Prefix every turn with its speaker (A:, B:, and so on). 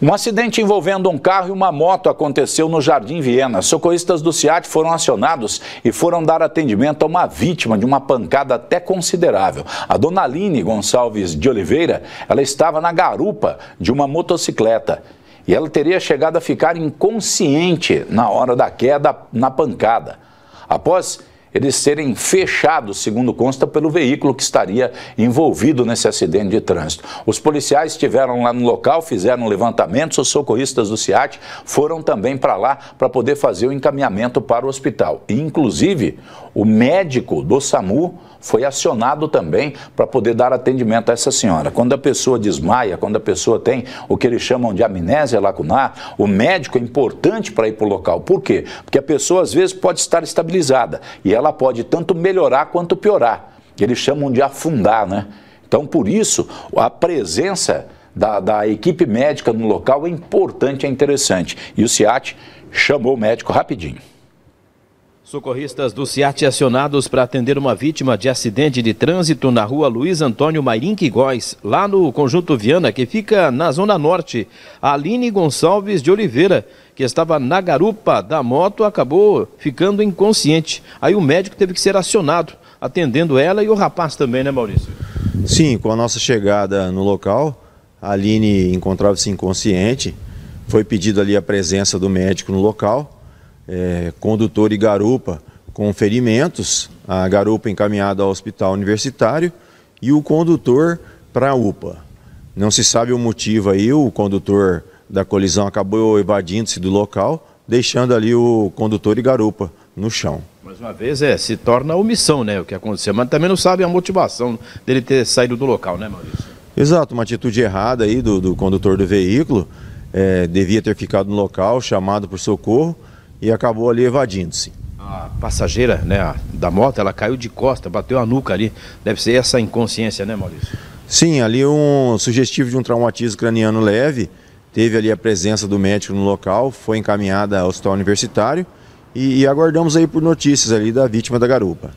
A: Um acidente envolvendo um carro e uma moto aconteceu no Jardim Viena. Socorristas do SIAT foram acionados e foram dar atendimento a uma vítima de uma pancada até considerável. A dona Aline Gonçalves de Oliveira, ela estava na garupa de uma motocicleta e ela teria chegado a ficar inconsciente na hora da queda na pancada. Após eles serem fechados, segundo consta, pelo veículo que estaria envolvido nesse acidente de trânsito. Os policiais estiveram lá no local, fizeram levantamentos, os socorristas do SIAT foram também para lá para poder fazer o encaminhamento para o hospital. E, inclusive, o médico do SAMU foi acionado também para poder dar atendimento a essa senhora. Quando a pessoa desmaia, quando a pessoa tem o que eles chamam de amnésia lacunar, o médico é importante para ir para o local. Por quê? Porque a pessoa às vezes pode estar estabilizada e ela ela pode tanto melhorar quanto piorar. Eles chamam de afundar, né? Então, por isso, a presença da, da equipe médica no local é importante, é interessante. E o SIAT chamou o médico rapidinho.
B: Socorristas do SIAT acionados para atender uma vítima de acidente de trânsito na rua Luiz Antônio Mairinque Góes, lá no Conjunto Viana, que fica na Zona Norte. A Aline Gonçalves de Oliveira, que estava na garupa da moto, acabou ficando inconsciente. Aí o médico teve que ser acionado, atendendo ela e o rapaz também, né, Maurício?
C: Sim, com a nossa chegada no local, a Aline encontrava-se inconsciente. Foi pedido ali a presença do médico no local é, condutor e garupa com ferimentos, a garupa encaminhada ao hospital universitário e o condutor para a UPA. Não se sabe o motivo aí, o condutor da colisão acabou evadindo-se do local, deixando ali o condutor e garupa no chão.
B: Mais uma vez, é, se torna omissão, né, o que aconteceu. Mas também não sabe a motivação dele ter saído do local, né, Maurício?
C: Exato, uma atitude errada aí do, do condutor do veículo. É, devia ter ficado no local, chamado por socorro e acabou ali evadindo-se. A passageira né, da moto, ela caiu de costa, bateu a nuca ali. Deve ser essa inconsciência, né, Maurício? Sim, ali um sugestivo de um traumatismo craniano leve. Teve ali a presença do médico no local, foi encaminhada ao hospital universitário e, e aguardamos aí por notícias ali da vítima da garupa.